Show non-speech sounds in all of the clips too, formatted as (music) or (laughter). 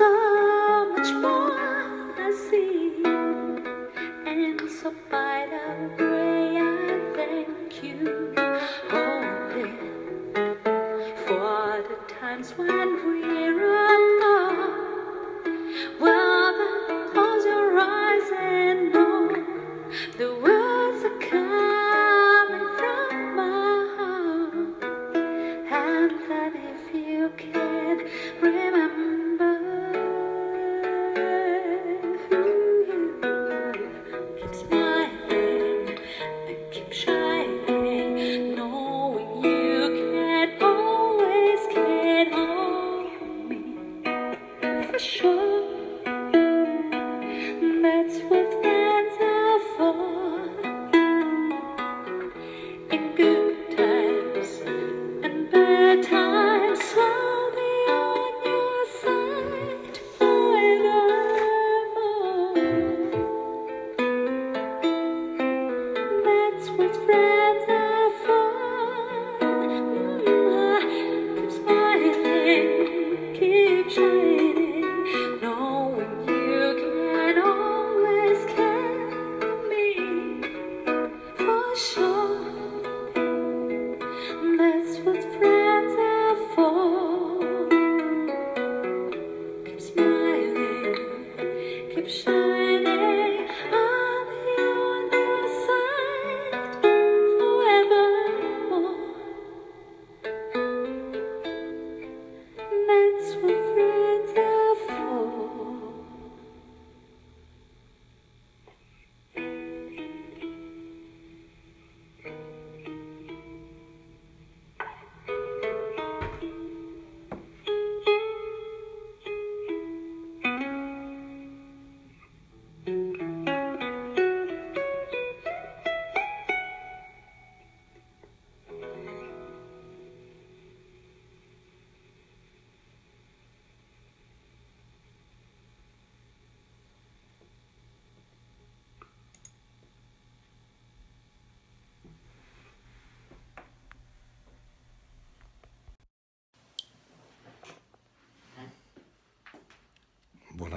so much more I see, and so by I pray I thank you, oh, for the times when we. show.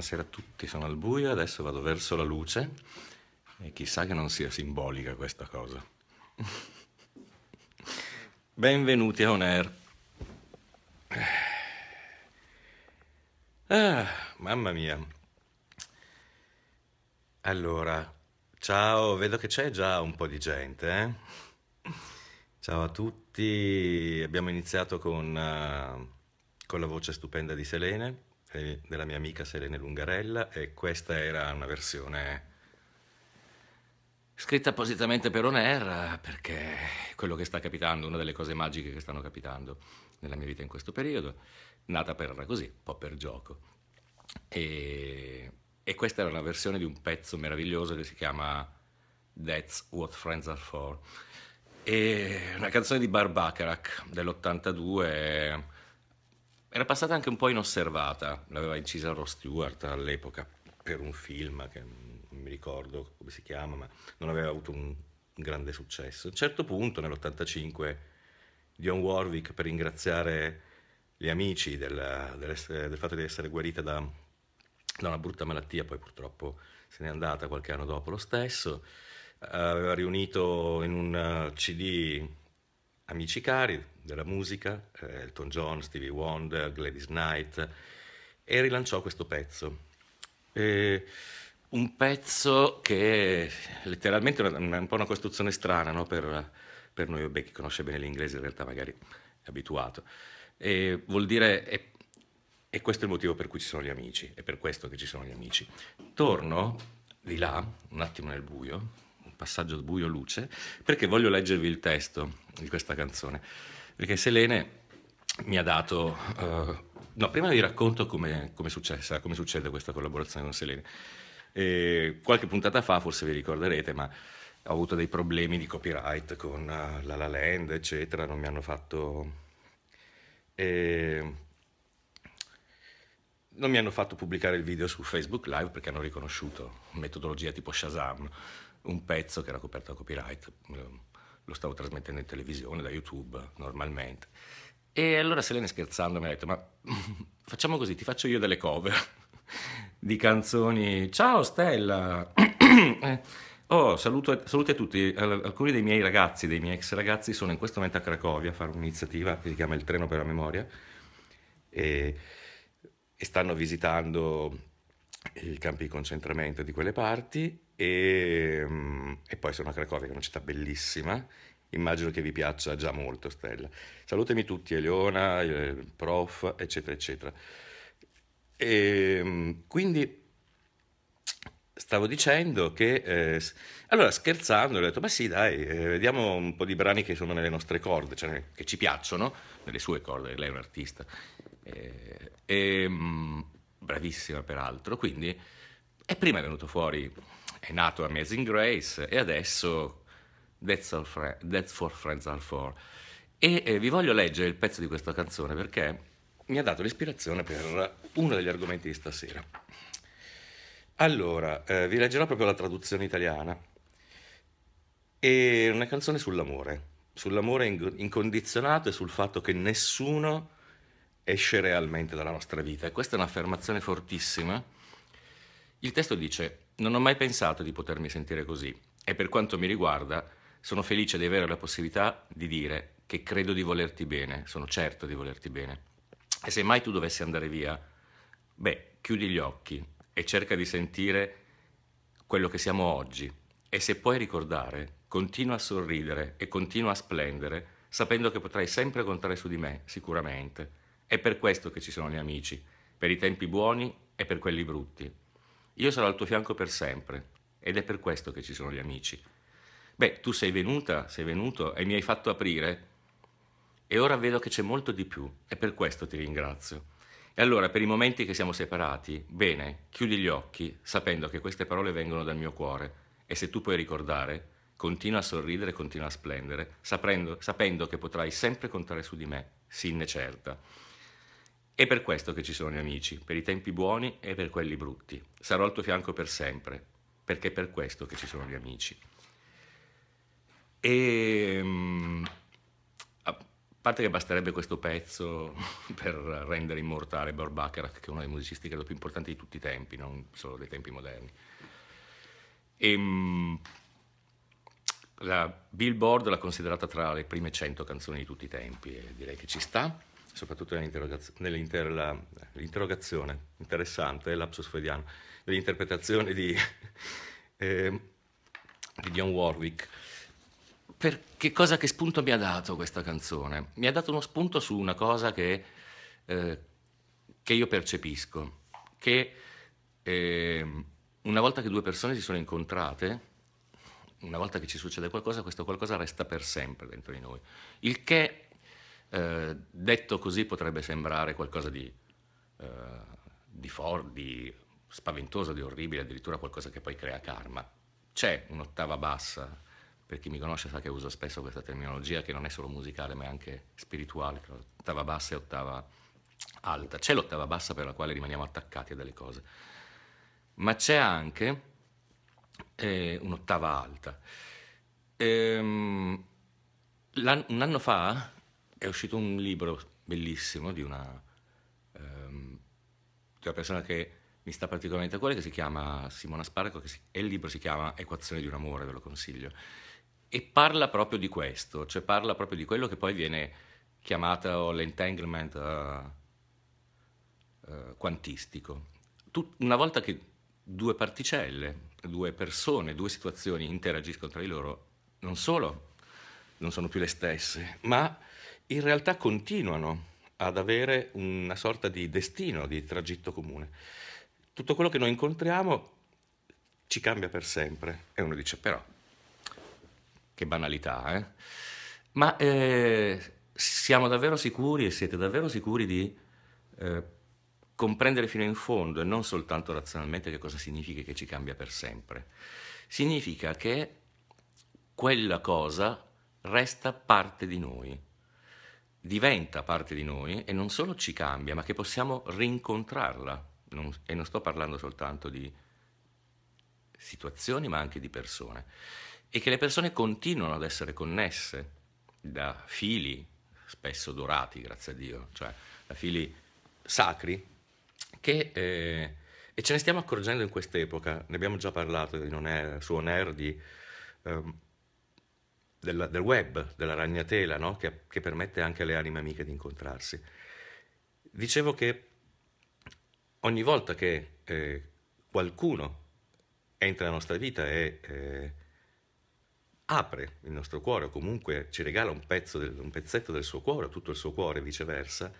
Buonasera a tutti, sono al buio, adesso vado verso la luce e chissà che non sia simbolica questa cosa. (laughs) Benvenuti a Oner. Ah, mamma mia. Allora, ciao, vedo che c'è già un po' di gente. Eh? Ciao a tutti, abbiamo iniziato con, uh, con la voce stupenda di Selene della mia amica Selene Lungarella e questa era una versione scritta appositamente per On Air perché quello che sta capitando, una delle cose magiche che stanno capitando nella mia vita in questo periodo, nata per così, un po' per gioco. E, e questa era una versione di un pezzo meraviglioso che si chiama That's What Friends Are For. E una canzone di Barbacarac dell'82 era passata anche un po' inosservata, l'aveva incisa Ross Stewart all'epoca per un film che non mi ricordo come si chiama, ma non aveva avuto un grande successo. A un certo punto, nell'85, Dionne Warwick, per ringraziare gli amici del, del fatto di essere guarita da, da una brutta malattia, poi purtroppo se n'è andata qualche anno dopo lo stesso, eh, aveva riunito in un eh, CD amici cari, della musica, eh, Elton John, Stevie Wonder, Gladys Knight, e rilanciò questo pezzo. E un pezzo che letteralmente è un po' una costruzione strana no? per, per, noi Obbe, chi conosce bene l'inglese, in realtà magari è abituato. E vuol dire, e, e questo è il motivo per cui ci sono gli amici, è per questo che ci sono gli amici. Torno di là, un attimo nel buio, un passaggio buio-luce, perché voglio leggervi il testo di questa canzone perché Selene mi ha dato... Uh, no, prima vi racconto come è successa, come succede questa collaborazione con Selene. E qualche puntata fa, forse vi ricorderete, ma ho avuto dei problemi di copyright con eh, La La Land, eccetera, non mi hanno fatto... E... Non mi hanno fatto pubblicare il video su Facebook Live perché hanno riconosciuto metodologia tipo Shazam, un pezzo che era coperto da copyright lo stavo trasmettendo in televisione, da YouTube, normalmente. E allora Selene scherzando mi ha detto, ma (laughs) facciamo così, ti faccio io delle cover (laughs) di canzoni. Ciao Stella! (clears throat) Eh, oh, saluto, saluti a tutti. Alcuni dei miei ragazzi, dei miei ex ragazzi, sono in questo momento a Cracovia a fare un'iniziativa che si chiama Il treno per la memoria e, e stanno visitando i campi di concentramento di quelle parti e, mm, e poi sono a Cracovia, che è una città bellissima. Immagino che vi piaccia già molto, Stella. Salutami tutti, Eleona, il prof, eccetera, eccetera. E, mm, quindi stavo dicendo che eh, allora scherzando ho detto ma sì dai eh, vediamo un po' di brani che sono nelle nostre corde cioè che ci piacciono nelle sue corde lei è un artista eh, e, mm, bravissima peraltro quindi e prima è venuto fuori è nato Amazing Grace e adesso That's, Fre- That's for Friends Are For. E eh, vi voglio leggere il pezzo di questa canzone perché mi ha dato l'ispirazione per uno degli argomenti di stasera. Allora, eh, vi leggerò proprio la traduzione italiana. È una canzone sull'amore, sull'amore incondizionato e sul fatto che nessuno esce realmente dalla nostra vita. E questa è un'affermazione fortissima. Il testo dice, non ho mai pensato di potermi sentire così e per quanto mi riguarda sono felice di avere la possibilità di dire che credo di volerti bene, sono certo di volerti bene. E se mai tu dovessi andare via, beh, chiudi gli occhi e cerca di sentire quello che siamo oggi. E se puoi ricordare, continua a sorridere e continua a splendere, sapendo che potrai sempre contare su di me, sicuramente. È per questo che ci sono gli amici, per i tempi buoni e per quelli brutti, io sarò al tuo fianco per sempre ed è per questo che ci sono gli amici. Beh, tu sei venuta, sei venuto e mi hai fatto aprire e ora vedo che c'è molto di più e per questo ti ringrazio. E allora, per i momenti che siamo separati, bene, chiudi gli occhi sapendo che queste parole vengono dal mio cuore e se tu puoi ricordare, continua a sorridere, continua a splendere, sapendo, sapendo che potrai sempre contare su di me, sinne certa. È per questo che ci sono gli amici, per i tempi buoni e per quelli brutti. Sarò al tuo fianco per sempre, perché è per questo che ci sono gli amici. E ehm, a parte che basterebbe questo pezzo (laughs) per rendere immortale Barbacarac, che è uno dei musicisti credo più importanti di tutti i tempi, non solo dei tempi moderni. E, ehm, la Billboard l'ha considerata tra le prime 100 canzoni di tutti i tempi e direi che ci sta soprattutto nell'interrogazione, interessante, lapsus freudiano, dell'interpretazione di, (laughs) eh, di John Warwick. Per che cosa, che spunto mi ha dato questa canzone? Mi ha dato uno spunto su una cosa che, eh, che io percepisco, che eh, una volta che due persone si sono incontrate, una volta che ci succede qualcosa, questo qualcosa resta per sempre dentro di noi, il che eh, detto così potrebbe sembrare qualcosa di, eh, di, for- di spaventoso, di orribile, addirittura qualcosa che poi crea karma. C'è un'ottava bassa, per chi mi conosce sa che uso spesso questa terminologia che non è solo musicale ma è anche spirituale, ottava bassa e ottava alta. C'è l'ottava bassa per la quale rimaniamo attaccati a delle cose, ma c'è anche eh, un'ottava alta. Ehm, un anno fa è uscito un libro bellissimo di una, ehm, di una persona che mi sta particolarmente a cuore, che si chiama Simona Sparco, si, e il libro si chiama Equazione di un amore, ve lo consiglio. E parla proprio di questo, cioè parla proprio di quello che poi viene chiamato l'entanglement uh, eh, uh, eh, quantistico. Tut- una volta che due particelle, due persone, due situazioni interagiscono tra di loro, non solo non sono più le stesse, ma in realtà continuano ad avere una sorta di destino, di tragitto comune. Tutto quello che noi incontriamo ci cambia per sempre. E uno dice, però, che banalità, eh? Ma eh, siamo davvero sicuri e siete davvero sicuri di eh, comprendere fino in fondo e non soltanto razionalmente che cosa significa che ci cambia per sempre? Significa che quella cosa resta parte di noi diventa parte di noi e non solo ci cambia, ma che possiamo rincontrarla. Non, e non sto parlando soltanto di situazioni, ma anche di persone. E che le persone continuano ad essere connesse da fili, spesso dorati, grazie a Dio, cioè da fili sacri, che, eh, e ce ne stiamo accorgendo in quest'epoca, ne abbiamo già parlato in on air, su On Air di... Um, della, del web, della ragnatela, no? che, che permette anche alle anime amiche di incontrarsi. Dicevo che ogni volta che eh, qualcuno entra nella nostra vita e eh, apre il nostro cuore o comunque ci regala un, pezzo del, un pezzetto del suo cuore, tutto il suo cuore e viceversa,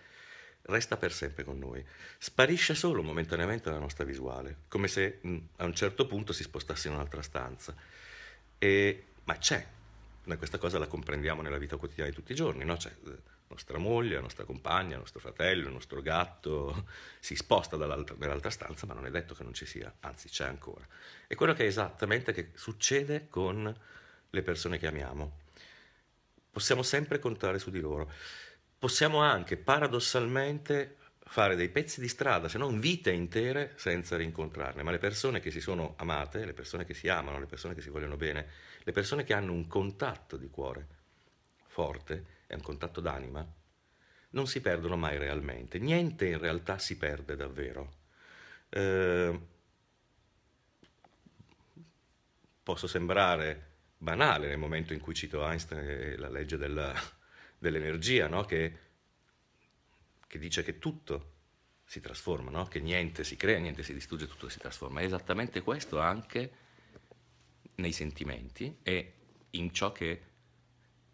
resta per sempre con noi. Sparisce solo momentaneamente dalla nostra visuale, come se mh, mm, a un certo punto si spostasse in un'altra stanza. E, ma c'è, noi questa cosa la comprendiamo nella vita quotidiana di tutti i giorni, no? Cioè, eh, nostra moglie, la nostra compagna, il nostro fratello, il nostro gatto (laughs) si sposta nell'altra stanza, ma non è detto che non ci sia, anzi c'è ancora. E quello che è esattamente che succede con le persone che amiamo. Possiamo sempre contare su di loro. Possiamo anche paradossalmente fare dei pezzi di strada, se non vite intere, senza rincontrarne. ma le persone che si sono amate, le persone che si amano, le persone che si vogliono bene, le persone che hanno un contatto di cuore forte, è un contatto d'anima, non si perdono mai realmente, niente in realtà si perde davvero. Eh, posso sembrare banale nel momento in cui cito Einstein e la legge della, dell'energia, no? che che dice che tutto si trasforma, no? che niente si crea, niente si distrugge, tutto si trasforma. È esattamente questo anche nei sentimenti e in ciò che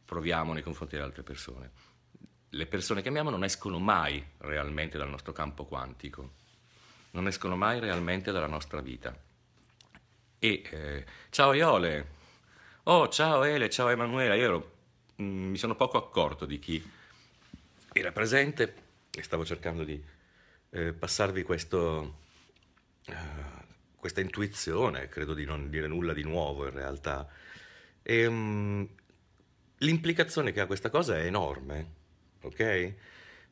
proviamo nei confronti delle altre persone. Le persone che amiamo non escono mai realmente dal nostro campo quantico, non escono mai realmente dalla nostra vita. E eh, ciao Iole, oh ciao Ele, ciao Emanuela, io ero, mh, mm, mi sono poco accorto di chi era presente e stavo cercando di eh, passarvi questo, uh, questa intuizione, credo di non dire nulla di nuovo in realtà. E, um, l'implicazione che ha questa cosa è enorme, ok?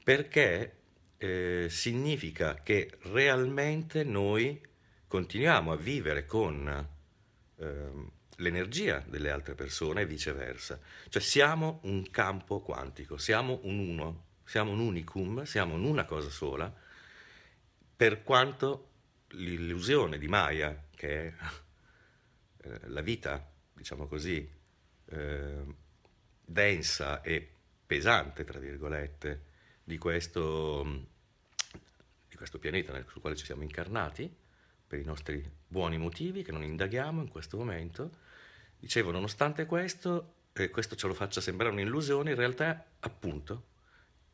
Perché eh, significa che realmente noi continuiamo a vivere con eh, l'energia delle altre persone e viceversa. Cioè siamo un campo quantico, siamo un uno siamo un unicum, siamo in una cosa sola, per quanto l'illusione di Maya, che è (laughs) eh, la vita, diciamo così, eh, densa e pesante, tra virgolette, di questo, di questo pianeta nel, sul quale ci siamo incarnati, per i nostri buoni motivi che non indaghiamo in questo momento, dicevo, nonostante questo, eh, questo ce lo faccia sembrare un'illusione, in realtà, appunto,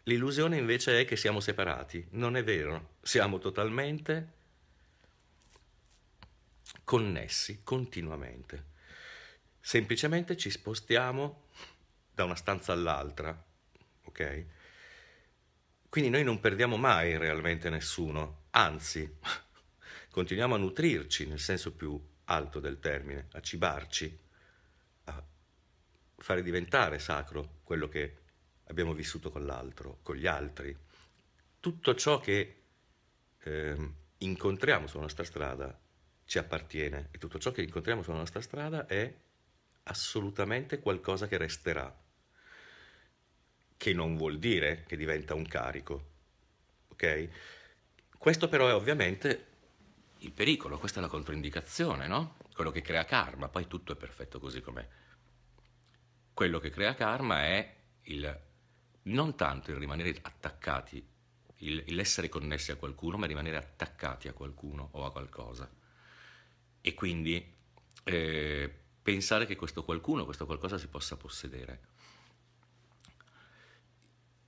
L'illusione invece è che siamo separati, non è vero, siamo totalmente connessi continuamente. Semplicemente ci spostiamo da una stanza all'altra, ok? Quindi noi non perdiamo mai realmente nessuno, anzi, (laughs) continuiamo a nutrirci nel senso più alto del termine, a cibarci, a fare diventare sacro quello che abbiamo vissuto con l'altro, con gli altri. Tutto ciò che eh, incontriamo sulla nostra strada ci appartiene e tutto ciò che incontriamo sulla nostra strada è assolutamente qualcosa che resterà, che non vuol dire che diventa un carico. Ok? Questo però è ovviamente il pericolo, questa è la controindicazione, no? Quello che crea karma, poi tutto è perfetto così com'è. Quello che crea karma è il non tanto il rimanere attaccati, il, il connessi a qualcuno, ma rimanere attaccati a qualcuno o a qualcosa. E quindi eh, pensare che questo qualcuno, questo qualcosa si possa possedere.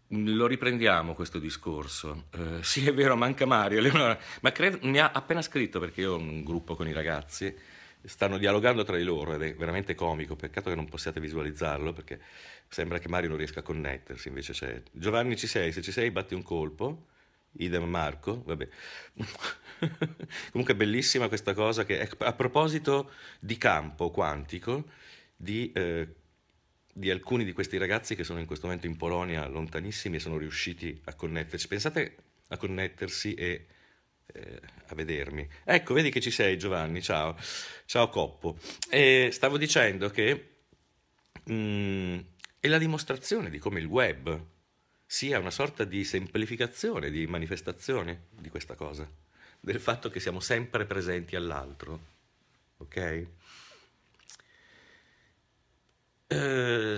Lo riprendiamo questo discorso. Eh, sì, è vero, manca Mario, Leonora, ma cred- mi ha appena scritto perché io ho un gruppo con i ragazzi stanno dialogando tra di loro ed è veramente comico, peccato che non possiate visualizzarlo perché sembra che Mario non riesca a connettersi, invece c'è. Giovanni ci sei, se ci sei batti un colpo, idem Marco, vabbè. (laughs) Comunque bellissima questa cosa che ecco, a proposito di campo quantico, di, eh, di alcuni di questi ragazzi che sono in questo momento in Polonia lontanissimi e sono riusciti a connettersi. Pensate a connettersi e eh, a vedermi. Ecco, vedi che ci sei Giovanni, ciao, ciao Coppo. E stavo dicendo che mh, mm, è la dimostrazione di come il web sia una sorta di semplificazione, di manifestazione di questa cosa, del fatto che siamo sempre presenti all'altro, ok? Eh,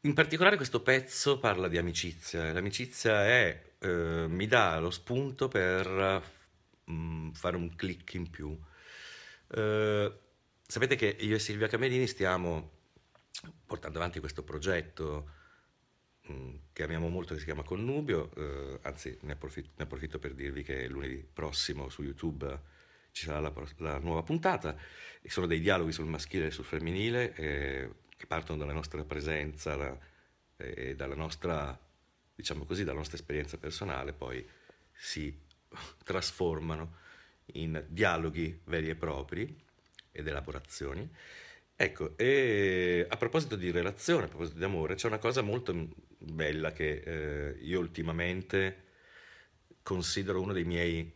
in particolare questo pezzo parla di amicizia, l'amicizia è eh, mi dà lo spunto per mh, mm, fare un click in più. Eh, sapete che io e Silvia Camerini stiamo portando avanti questo progetto mm, che amiamo molto, che si chiama Connubio, eh, anzi ne approfitto, ne approfitto, per dirvi che lunedì prossimo su YouTube ci sarà la, la nuova puntata, e sono dei dialoghi sul maschile e sul femminile eh, che partono dalla nostra presenza la, eh, e dalla nostra diciamo così, dalla nostra esperienza personale poi si trasformano in dialoghi veri e propri ed elaborazioni. Ecco, e a proposito di relazione, a proposito di amore, c'è una cosa molto bella che eh, io ultimamente considero uno dei miei,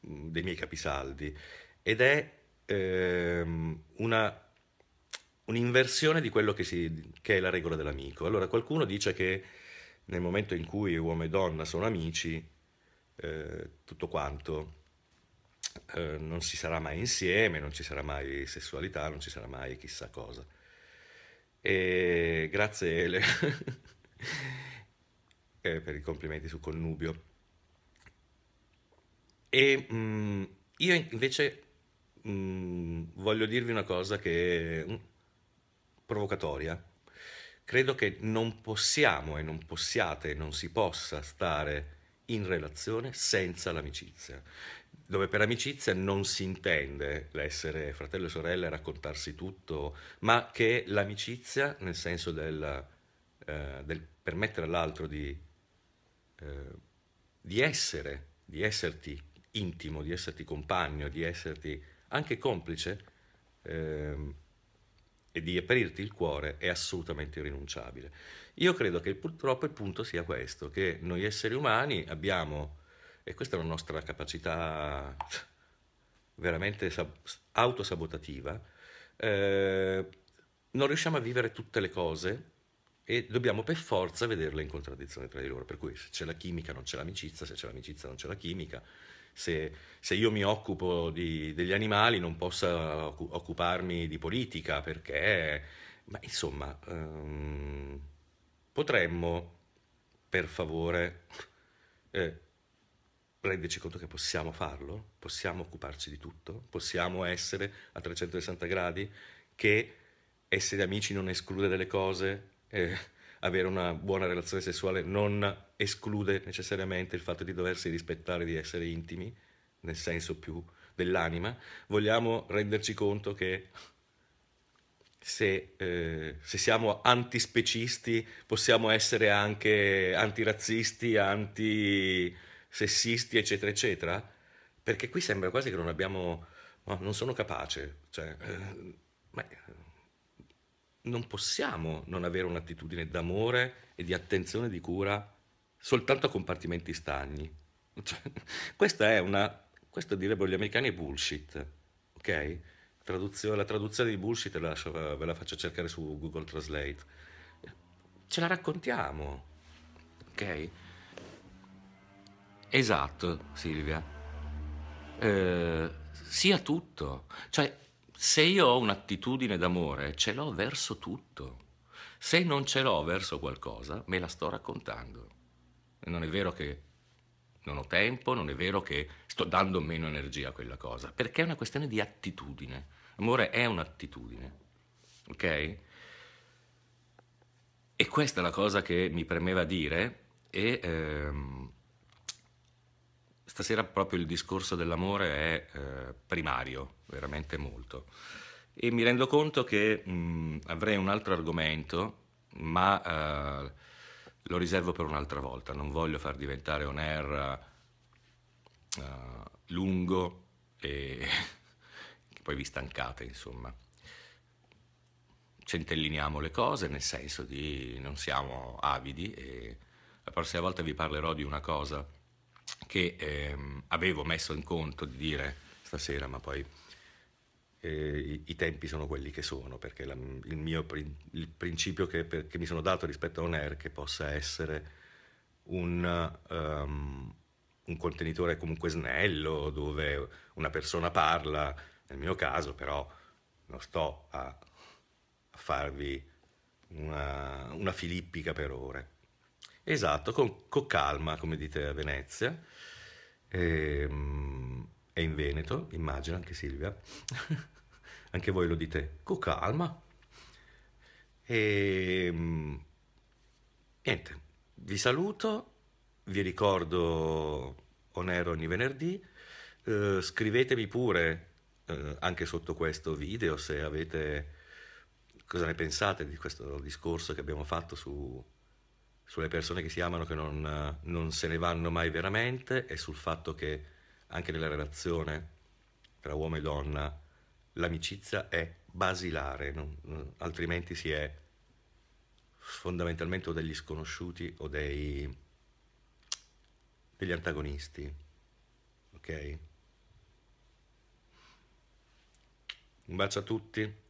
dei miei capisaldi ed è eh, una, un'inversione di quello che, si, che, è la regola dell'amico. Allora, qualcuno dice che nel momento in cui uomo e donna sono amici, eh, tutto quanto eh, non si sarà mai insieme, non ci sarà mai sessualità, non ci sarà mai chissà cosa. E grazie Ele (laughs) eh, per i complimenti su Connubio. E mh, mm, io invece mh, mm, voglio dirvi una cosa che è mm, provocatoria credo che non possiamo e non possiate e non si possa stare in relazione senza l'amicizia, dove per amicizia non si intende l'essere fratello e sorella e raccontarsi tutto, ma che l'amicizia, nel senso del, eh, del permettere all'altro di, eh, di essere, di esserti intimo, di esserti compagno, di esserti anche complice, eh, e di aprirti il cuore è assolutamente irrinunciabile. Io credo che purtroppo il punto sia questo, che noi esseri umani abbiamo, e questa è una nostra capacità veramente autosabotativa, eh, non riusciamo a vivere tutte le cose e dobbiamo per forza vederle in contraddizione tra di loro, per cui se c'è la chimica non c'è l'amicizia, se c'è l'amicizia non c'è la chimica, se, se io mi occupo di, degli animali non possa occuparmi di politica perché, ma insomma, ehm, potremmo, per favore, (laughs) eh, renderci conto che possiamo farlo, possiamo occuparci di tutto, possiamo essere a 360 gradi, che essere amici non esclude delle cose. Eh, avere una buona relazione sessuale non esclude necessariamente il fatto di doversi rispettare, di essere intimi, nel senso più dell'anima, vogliamo renderci conto che se, eh, se, siamo antispecisti possiamo essere anche antirazzisti, antisessisti, eccetera, eccetera? Perché qui sembra quasi che non abbiamo... No, non sono capace, cioè... Eh, ma non possiamo non avere un'attitudine d'amore e di attenzione e di cura soltanto a compartimenti stagni. Cioè, (laughs) questa è una, questo direbbero gli americani, bullshit, ok? Traduzione, la traduzione di bullshit la lascio, ve la faccio cercare su Google Translate. Ce la raccontiamo, ok? Esatto, Silvia. Eh, sia tutto. Cioè, se io ho un'attitudine d'amore, ce l'ho verso tutto. Se non ce l'ho verso qualcosa, me la sto raccontando. Non è vero che non ho tempo, non è vero che sto dando meno energia a quella cosa, perché è una questione di attitudine. Amore è un'attitudine, ok? E questa è la cosa che mi premeva dire e ehm, Stasera proprio il discorso dell'amore è eh, primario, veramente molto. E mi rendo conto che mh, mm, avrei un altro argomento, ma eh, lo riservo per un'altra volta. Non voglio far diventare on air er, uh, eh, lungo e (laughs) poi vi stancate, insomma. Centelliniamo le cose nel senso di non siamo avidi e la prossima volta vi parlerò di una cosa che ehm, avevo messo in conto di dire stasera, ma poi eh, i, i, tempi sono quelli che sono, perché la, il, mio, il principio che, per, che, mi sono dato rispetto a On Air che possa essere un, um, un contenitore comunque snello, dove una persona parla, nel mio caso però non sto a, a farvi una, una filippica per ore. Esatto, con, con, calma, come dite a Venezia. E, ehm, è in Veneto, immagino, anche Silvia. (laughs) anche voi lo dite, con calma. E ehm, niente, vi saluto, vi ricordo Onero ogni venerdì, eh, scrivetemi pure eh, anche sotto questo video se avete cosa ne pensate di questo discorso che abbiamo fatto su sulle persone che si amano che non, non se ne vanno mai veramente e sul fatto che anche nella relazione tra uomo e donna l'amicizia è basilare, non, altrimenti si è fondamentalmente o degli sconosciuti o dei, degli antagonisti. Ok? Un bacio a tutti.